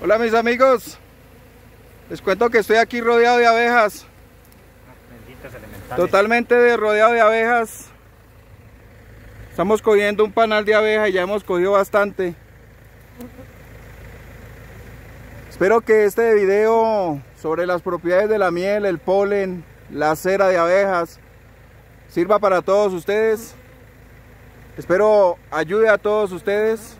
Hola mis amigos, les cuento que estoy aquí rodeado de abejas. Totalmente rodeado de abejas. Estamos cogiendo un panal de abejas y ya hemos cogido bastante. Espero que este video sobre las propiedades de la miel, el polen, la cera de abejas, sirva para todos ustedes. Espero ayude a todos ustedes.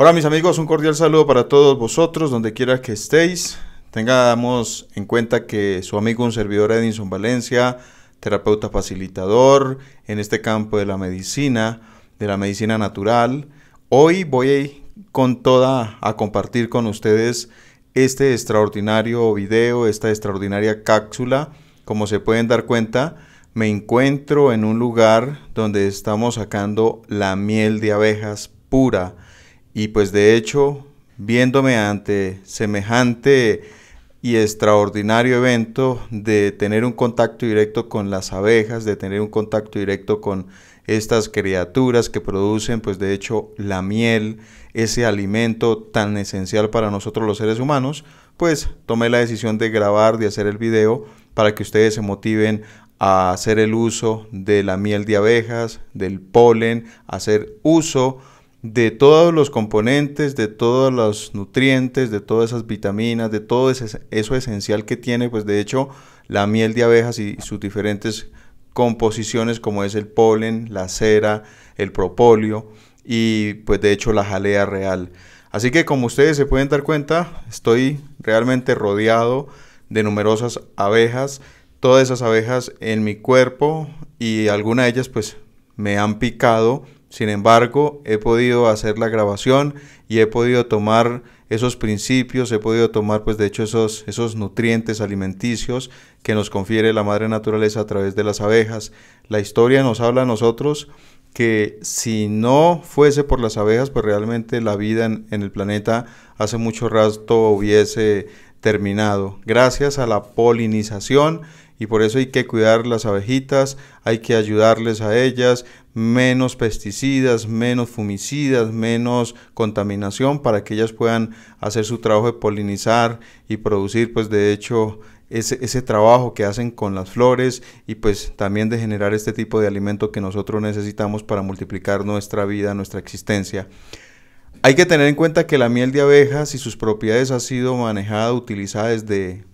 Hola mis amigos, un cordial saludo para todos vosotros, donde quiera que estéis. Tengamos en cuenta que su amigo, un servidor Edinson Valencia, terapeuta facilitador en este campo de la medicina, de la medicina natural. Hoy voy con toda a compartir con ustedes este extraordinario video, esta extraordinaria cápsula. Como se pueden dar cuenta, me encuentro en un lugar donde estamos sacando la miel de abejas pura y pues de hecho, viéndome ante semejante y extraordinario evento de tener un contacto directo con las abejas, de tener un contacto directo con estas criaturas que producen, pues de hecho, la miel, ese alimento tan esencial para nosotros los seres humanos, pues tomé la decisión de grabar, de hacer el video para que ustedes se motiven a hacer el uso de la miel de abejas, del polen, hacer uso de todos los componentes, de todos los nutrientes, de todas esas vitaminas, de todo ese, eso esencial que tiene, pues de hecho la miel de abejas y sus diferentes composiciones como es el polen, la cera, el propóleo y pues de hecho la jalea real. Así que como ustedes se pueden dar cuenta, estoy realmente rodeado de numerosas abejas, todas esas abejas en mi cuerpo y algunas de ellas pues me han picado sin embargo, he podido hacer la grabación y he podido tomar esos principios, he podido tomar pues de hecho esos, esos nutrientes alimenticios que nos confiere la madre naturaleza a través de las abejas. La historia nos habla a nosotros que si no fuese por las abejas, pues realmente la vida en, en el planeta hace mucho rato hubiese terminado. Gracias a la polinización y por eso hay que cuidar las abejitas, hay que ayudarles a ellas, menos pesticidas, menos fumicidas, menos contaminación para que ellas puedan hacer su trabajo de polinizar y producir pues de hecho ese, trabajo que hacen con las flores y pues también de generar este tipo de alimento que nosotros necesitamos para multiplicar nuestra vida, nuestra existencia. Hay que tener en cuenta que la miel de abejas y sus propiedades ha sido manejada, utilizada desde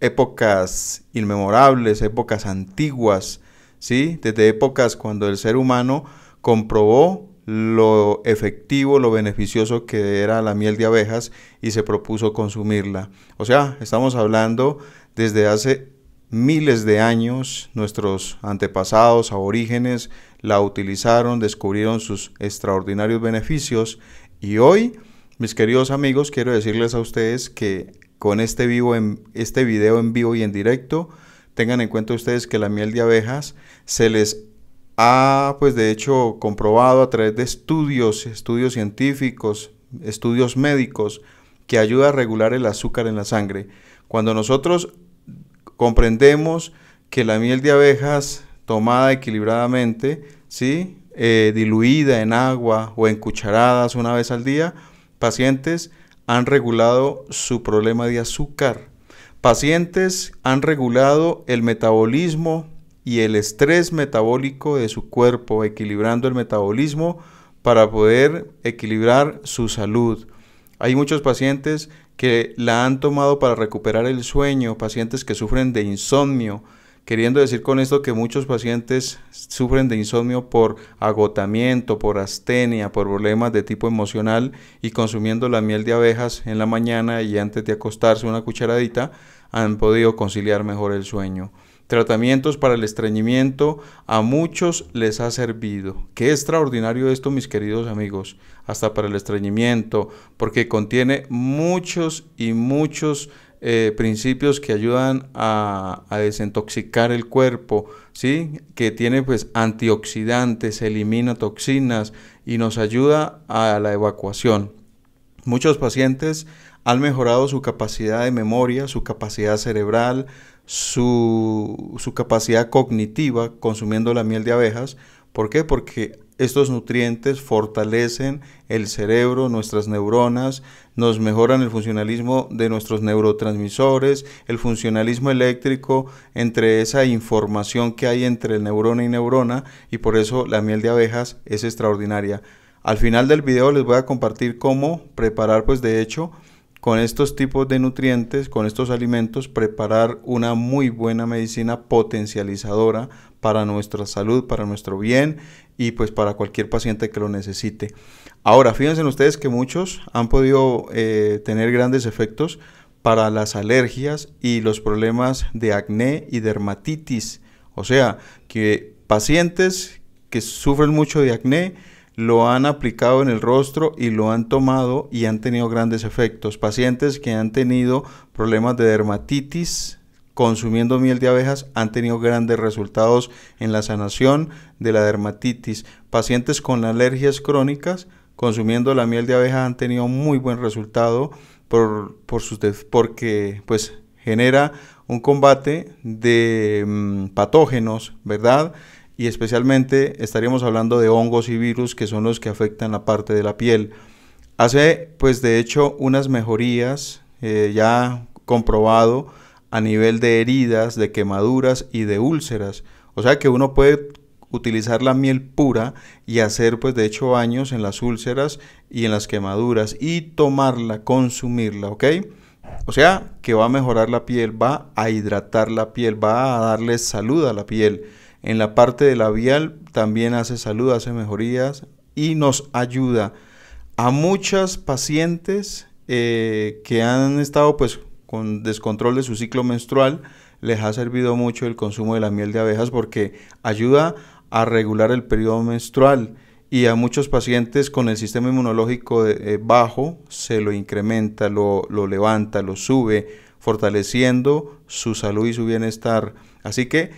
épocas inmemorables, épocas antiguas, ¿sí? Desde épocas cuando el ser humano comprobó lo efectivo, lo beneficioso que era la miel de abejas y se propuso consumirla. O sea, estamos hablando desde hace miles de años, nuestros antepasados aborígenes la utilizaron, descubrieron sus extraordinarios beneficios y hoy, mis queridos amigos, quiero decirles a ustedes que con este, vivo en, este video en vivo y en directo, tengan en cuenta ustedes que la miel de abejas se les ha, pues de hecho, comprobado a través de estudios, estudios científicos, estudios médicos, que ayuda a regular el azúcar en la sangre. Cuando nosotros comprendemos que la miel de abejas tomada equilibradamente, ¿sí? Eh, diluida en agua o en cucharadas una vez al día, pacientes han regulado su problema de azúcar pacientes han regulado el metabolismo y el estrés metabólico de su cuerpo, equilibrando el metabolismo para poder equilibrar su salud. Hay muchos pacientes que la han tomado para recuperar el sueño, pacientes que sufren de insomnio, Queriendo decir con esto que muchos pacientes sufren de insomnio por agotamiento, por astenia, por problemas de tipo emocional y consumiendo la miel de abejas en la mañana y antes de acostarse una cucharadita han podido conciliar mejor el sueño. Tratamientos para el estreñimiento a muchos les ha servido. Qué extraordinario esto, mis queridos amigos, hasta para el estreñimiento, porque contiene muchos y muchos eh, principios que ayudan a, desintoxicar el cuerpo, ¿sí? que tiene pues antioxidantes, elimina toxinas y nos ayuda a la evacuación. Muchos pacientes han mejorado su capacidad de memoria, su capacidad cerebral, su, su capacidad cognitiva consumiendo la miel de abejas. ¿Por qué? Porque estos nutrientes fortalecen el cerebro, nuestras neuronas, nos mejoran el funcionalismo de nuestros neurotransmisores, el funcionalismo eléctrico entre esa información que hay entre neurona y neurona y por eso la miel de abejas es extraordinaria. Al final del video les voy a compartir cómo preparar pues de hecho con estos tipos de nutrientes, con estos alimentos, preparar una muy buena medicina potencializadora para nuestra salud, para nuestro bien y pues para cualquier paciente que lo necesite. Ahora, fíjense ustedes que muchos han podido eh, tener grandes efectos para las alergias y los problemas de acné y dermatitis. O sea, que pacientes que sufren mucho de acné, lo han aplicado en el rostro y lo han tomado y han tenido grandes efectos. Pacientes que han tenido problemas de dermatitis consumiendo miel de abejas han tenido grandes resultados en la sanación de la dermatitis. Pacientes con alergias crónicas consumiendo la miel de abejas han tenido muy buen resultado por, sus porque pues genera un combate de mm, patógenos, ¿verdad? y especialmente estaríamos hablando de hongos y virus que son los que afectan la parte de la piel. Hace pues de hecho unas mejorías eh, ya comprobado a nivel de heridas, de quemaduras y de úlceras. O sea que uno puede utilizar la miel pura y hacer pues de hecho baños en las úlceras y en las quemaduras y tomarla, consumirla, ¿ok? O sea que va a mejorar la piel, va a hidratar la piel, va a darle salud a la piel. En la parte de labial también hace salud, hace mejorías y nos ayuda a muchas pacientes eh, que han estado pues con descontrol de su ciclo menstrual. Les ha servido mucho el consumo de la miel de abejas porque ayuda a regular el periodo menstrual y a muchos pacientes con el sistema inmunológico eh, eh, bajo se lo incrementa, lo, lo levanta, lo sube, fortaleciendo su salud y su bienestar. Así que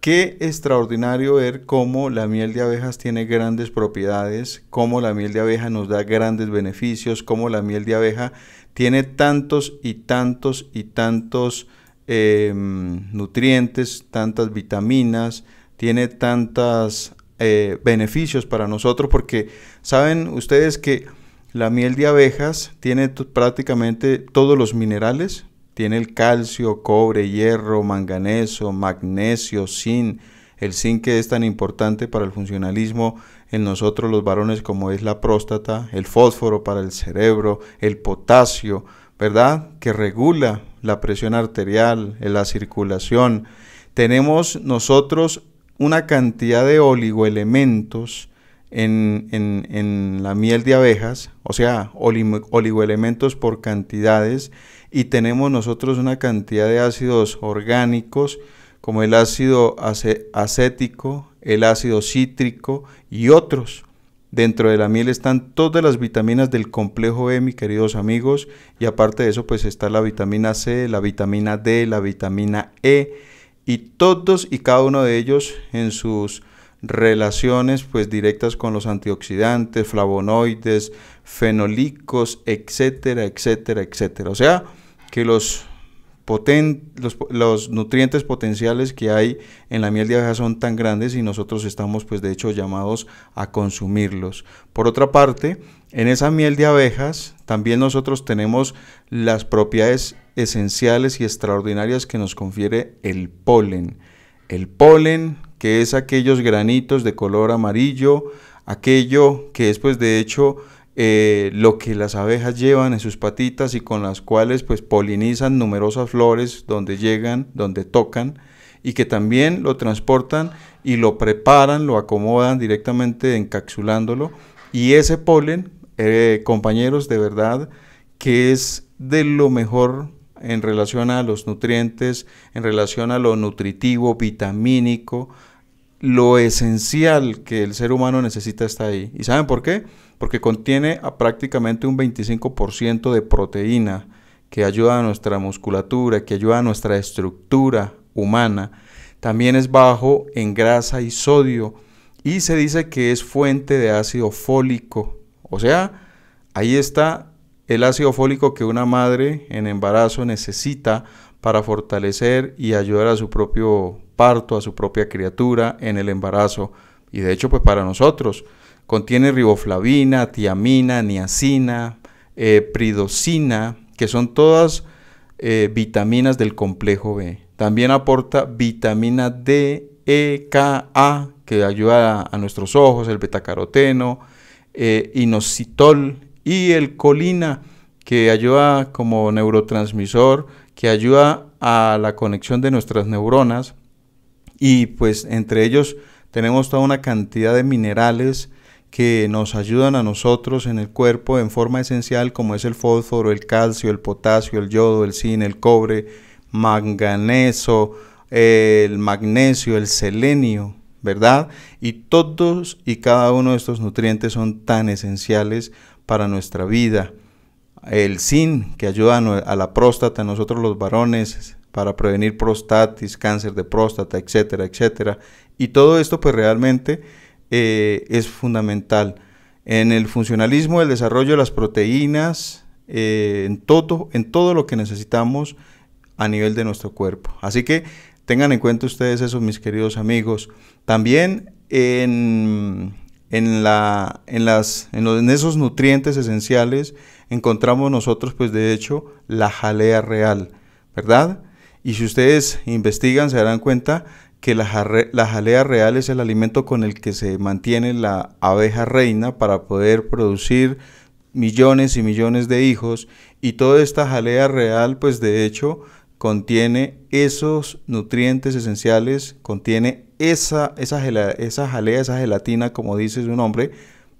Qué extraordinario ver cómo la miel de abejas tiene grandes propiedades, cómo la miel de abeja nos da grandes beneficios, cómo la miel de abeja tiene tantos y tantos y tantos em, nutrientes, tantas vitaminas, tiene tantos eh, beneficios para nosotros, porque saben ustedes que la miel de abejas tiene prácticamente todos los minerales tiene el calcio, cobre, hierro, manganeso, magnesio, zinc, el zinc que es tan importante para el funcionalismo en nosotros los varones como es la próstata, el fósforo para el cerebro, el potasio, ¿verdad? Que regula la presión arterial, la circulación. Tenemos nosotros una cantidad de oligoelementos en, la miel de abejas, o sea, oligoelementos por cantidades y tenemos nosotros una cantidad de ácidos orgánicos como el ácido acético, el ácido cítrico y otros. Dentro de la miel están todas las vitaminas del complejo E, mis queridos amigos, y aparte de eso pues está la vitamina C, la vitamina D, la vitamina E, y todos y cada uno de ellos en sus relaciones pues directas con los antioxidantes, flavonoides, fenólicos, etcétera, etcétera, etcétera. O sea, que los, los, nutrientes potenciales que hay en la miel de abejas son tan grandes y nosotros estamos pues de hecho llamados a consumirlos. Por otra parte, en esa miel de abejas también nosotros tenemos las propiedades esenciales y extraordinarias que nos confiere el polen. El polen, que es aquellos granitos de color amarillo, aquello que es pues de hecho eh, lo que las abejas llevan en sus patitas y con las cuales pues polinizan numerosas flores donde llegan, donde tocan y que también lo transportan y lo preparan, lo acomodan directamente encapsulándolo y ese polen, eh, compañeros, de verdad que es de lo mejor en relación a los nutrientes, en relación a lo nutritivo, vitamínico, lo esencial que el ser humano necesita está ahí. ¿Y saben por qué? Porque contiene prácticamente un 25% de proteína que ayuda a nuestra musculatura, que ayuda a nuestra estructura humana. También es bajo en grasa y sodio y se dice que es fuente de ácido fólico. O sea, ahí está el ácido fólico que una madre en embarazo necesita para fortalecer y ayudar a su propio parto a su propia criatura en el embarazo y de hecho pues para nosotros contiene riboflavina, tiamina, niacina, eh, pridocina que son todas eh, vitaminas del complejo B. También aporta vitamina D, E, K, A, que ayuda a, nuestros ojos, el betacaroteno, eh, inositol y el colina, que ayuda como neurotransmisor, que ayuda a la conexión de nuestras neuronas y pues entre ellos tenemos toda una cantidad de minerales que nos ayudan a nosotros en el cuerpo en forma esencial como es el fósforo, el calcio, el potasio, el yodo, el zinc, el cobre, manganeso, el magnesio, el selenio, ¿verdad? Y todos y cada uno de estos nutrientes son tan esenciales para nuestra vida. El zinc que ayuda a la próstata, nosotros los varones para prevenir prostatis, cáncer de próstata, etcétera, etcétera. Y todo esto pues realmente eh, es fundamental. En el funcionalismo, el desarrollo de las proteínas, eh, en, todo, en todo lo que necesitamos a nivel de nuestro cuerpo. Así que tengan en cuenta ustedes eso, mis queridos amigos. También en, la, las, en, esos nutrientes esenciales encontramos nosotros, pues de hecho, la jalea real, ¿verdad? Y si ustedes investigan, se darán cuenta que la, jalea real es el alimento con el que se mantiene la abeja reina para poder producir millones y millones de hijos. Y toda esta jalea real, pues de hecho, contiene esos nutrientes esenciales, contiene esa, esa jalea, esa gelatina, como dice su nombre,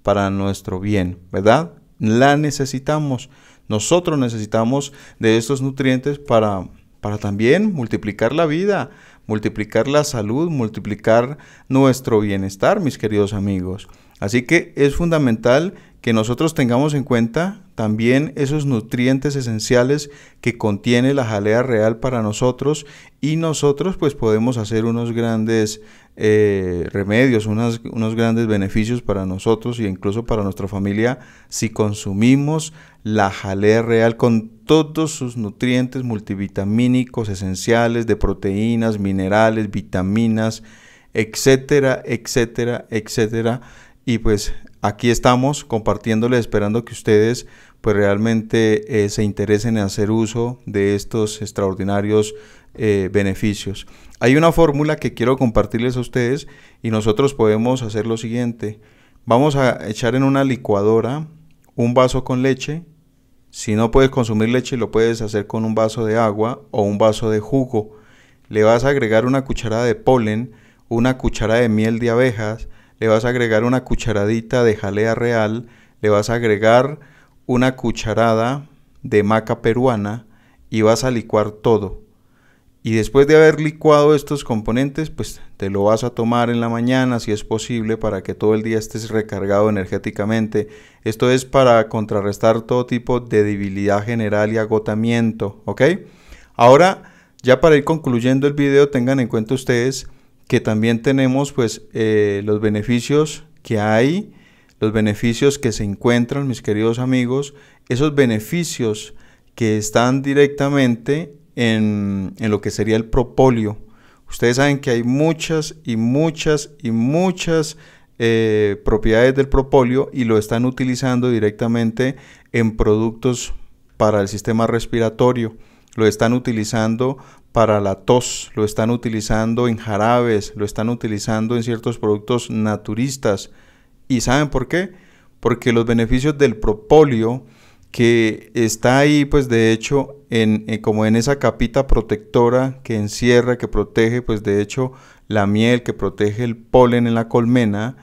para nuestro bien, ¿verdad? La necesitamos. Nosotros necesitamos de estos nutrientes para para también multiplicar la vida, multiplicar la salud, multiplicar nuestro bienestar, mis queridos amigos. Así que es fundamental que nosotros tengamos en cuenta también esos nutrientes esenciales que contiene la jalea real para nosotros y nosotros pues podemos hacer unos grandes eh, remedios, unos grandes beneficios para nosotros e incluso para nuestra familia si consumimos la jalea real con todos sus nutrientes multivitamínicos esenciales de proteínas, minerales, vitaminas, etcétera, etcétera, etcétera. Y pues aquí estamos compartiéndole, esperando que ustedes pues realmente eh, se interesen en hacer uso de estos extraordinarios eh, beneficios. Hay una fórmula que quiero compartirles a ustedes y nosotros podemos hacer lo siguiente. Vamos a echar en una licuadora un vaso con leche. Si no puedes consumir leche, lo puedes hacer con un vaso de agua o un vaso de jugo. Le vas a agregar una cucharada de polen, una cucharada de miel de abejas, le vas a agregar una cucharadita de jalea real, le vas a agregar una cucharada de maca peruana y vas a licuar todo. Y después de haber licuado estos componentes, pues te lo vas a tomar en la mañana si es posible para que todo el día estés recargado energéticamente. Esto es para contrarrestar todo tipo de debilidad general y agotamiento, ¿ok? Ahora, ya para ir concluyendo el video, tengan en cuenta ustedes que también tenemos pues eh, los beneficios que hay, los beneficios que se encuentran, mis queridos amigos, esos beneficios que están directamente en, lo que sería el propóleo. Ustedes saben que hay muchas y muchas y muchas eh, propiedades del propóleo y lo están utilizando directamente en productos para el sistema respiratorio, lo están utilizando para la tos, lo están utilizando en jarabes, lo están utilizando en ciertos productos naturistas. ¿Y saben por qué? Porque los beneficios del propóleo que está ahí, pues de hecho, en, eh, como en esa capita protectora que encierra, que protege, pues de hecho, la miel, que protege el polen en la colmena,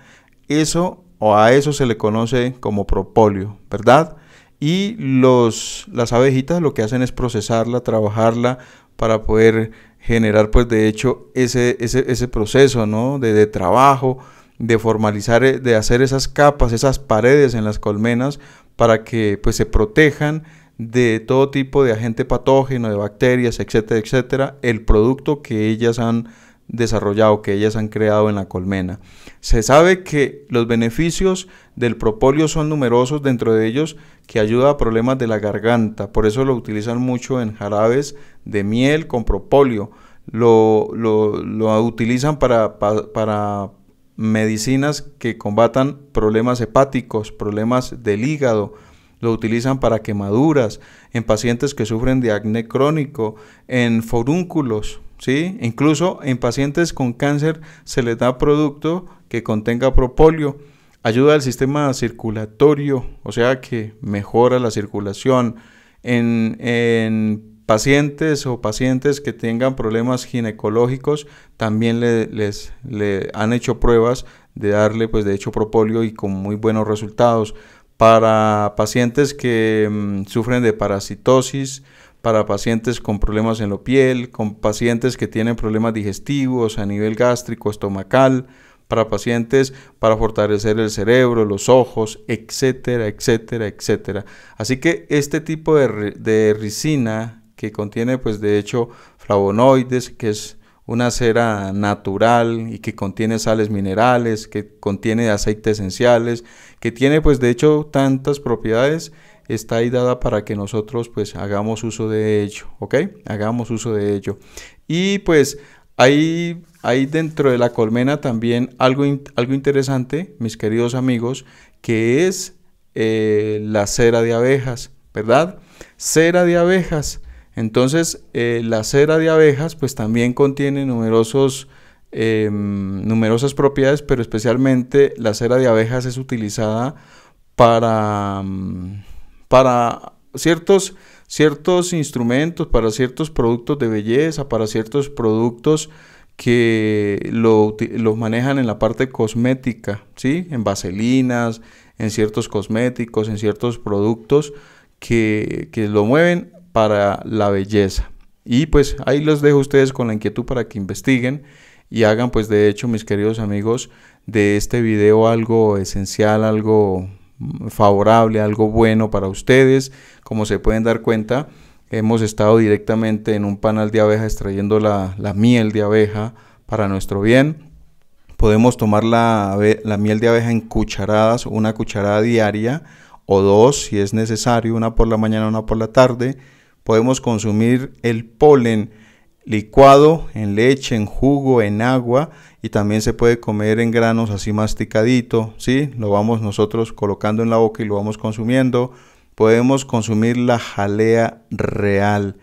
eso o a eso se le conoce como propóleo, ¿verdad? Y los, las abejitas lo que hacen es procesarla, trabajarla para poder generar, pues de hecho, ese, ese, proceso, ¿no? de, de trabajo, de formalizar, eh, de hacer esas capas, esas paredes en las colmenas para que pues, se protejan de todo tipo de agente patógeno, de bacterias, etcétera, etcétera, el producto que ellas han desarrollado, que ellas han creado en la colmena. Se sabe que los beneficios del propolio son numerosos, dentro de ellos que ayuda a problemas de la garganta, por eso lo utilizan mucho en jarabes de miel con propóleo, lo, lo, utilizan para, para medicinas que combatan problemas hepáticos, problemas del hígado, lo utilizan para quemaduras, en pacientes que sufren de acné crónico, en forúnculos, ¿sí? Incluso en pacientes con cáncer se les da producto que contenga propóleo. Ayuda al sistema circulatorio, o sea que mejora la circulación. En, en pacientes o pacientes que tengan problemas ginecológicos también le, les han hecho pruebas de darle pues de hecho propóleo y con muy buenos resultados para pacientes que mm, sufren de parasitosis para pacientes con problemas en la piel con pacientes que tienen problemas digestivos a nivel gástrico estomacal para pacientes para fortalecer el cerebro, los ojos, etcétera, etcétera, etcétera. Así que este tipo de, de ricina que contiene pues de hecho flavonoides, que es una cera natural y que contiene sales minerales, que contiene aceites esenciales, que tiene pues de hecho tantas propiedades, está ahí dada para que nosotros pues hagamos uso de ello, ¿ok? Hagamos uso de ello. Y pues ahí, dentro de la colmena también algo, algo interesante, mis queridos amigos, que es eh, la cera de abejas, ¿verdad? Cera de abejas entonces, eh, la cera de abejas pues también contiene numerosos, em, numerosas propiedades, pero especialmente la cera de abejas es utilizada para, mm, para ciertos, ciertos instrumentos, para ciertos productos de belleza, para ciertos productos que los manejan en la parte cosmética, ¿sí? En vaselinas, en ciertos cosméticos, en ciertos productos que, que lo mueven para la belleza. Y pues ahí los dejo a ustedes con la inquietud para que investiguen y hagan pues de hecho mis queridos amigos de este video algo esencial, algo favorable, algo bueno para ustedes. Como se pueden dar cuenta, hemos estado directamente en un panal de abeja extrayendo la, miel de abeja para nuestro bien. Podemos tomar la, la miel de abeja en cucharadas, una cucharada diaria o dos si es necesario, una por la mañana, una por la tarde Podemos consumir el polen licuado en leche, en jugo, en agua y también se puede comer en granos así masticadito, ¿sí? Lo vamos nosotros colocando en la boca y lo vamos consumiendo. Podemos consumir la jalea real,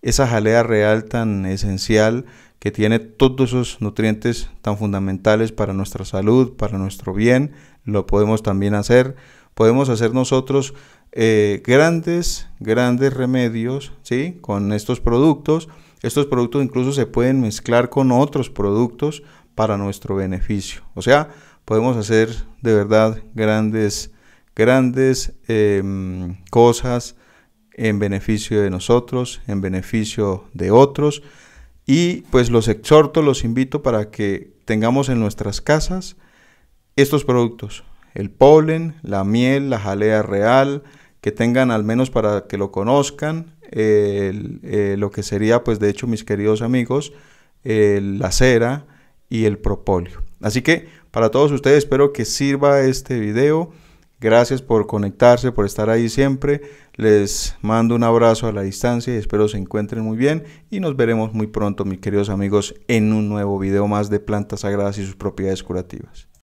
esa jalea real tan esencial que tiene todos esos nutrientes tan fundamentales para nuestra salud, para nuestro bien, lo podemos también hacer. Podemos hacer nosotros eh, grandes, grandes remedios, ¿sí? Con estos productos. Estos productos incluso se pueden mezclar con otros productos para nuestro beneficio. O sea, podemos hacer de verdad grandes, grandes em, cosas en beneficio de nosotros, en beneficio de otros. Y pues los exhorto, los invito para que tengamos en nuestras casas estos productos. El polen, la miel, la jalea real, que tengan al menos para que lo conozcan, eh, lo que sería pues de hecho mis queridos amigos, la cera y el propóleo. Así que para todos ustedes espero que sirva este video. Gracias por conectarse, por estar ahí siempre. Les mando un abrazo a la distancia y espero se encuentren muy bien. Y nos veremos muy pronto, mis queridos amigos, en un nuevo video más de plantas sagradas y sus propiedades curativas.